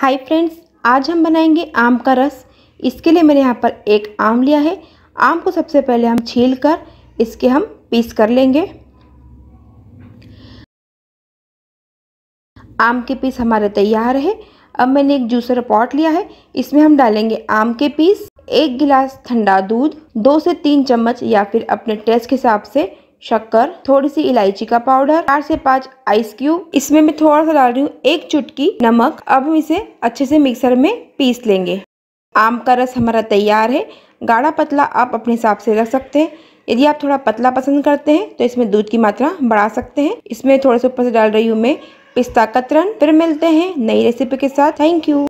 hi friends आज हम बनाएंगे आम का रस इसके लिए मैंने यहाँ पर एक आम लिया है आम को सबसे पहले हम छील कर इसके हम पीस कर लेंगे आम के पीस हमारे तैयार है अब मैंने एक जूसर पॉट लिया है इसमें हम डालेंगे आम के पीस एक गिलास ठंडा दूध दो से तीन चम्मच या फिर अपने टेस्ट के हिसाब से शक्कर थोड़ी सी इलायची का पाउडर चार से पाँच आइस क्यूब इसमें मैं थोड़ा सा डाल रही हूँ एक चुटकी नमक अब हम इसे अच्छे से मिक्सर में पीस लेंगे आम का रस हमारा तैयार है गाढ़ा पतला आप अपने हिसाब से रख सकते हैं यदि आप थोड़ा पतला पसंद करते हैं तो इसमें दूध की मात्रा बढ़ा सकते हैं इसमें थोड़े से ऊपर से डाल रही हूँ मैं पिस्ता कतरन फिर मिलते हैं नई रेसिपी के साथ थैंक यू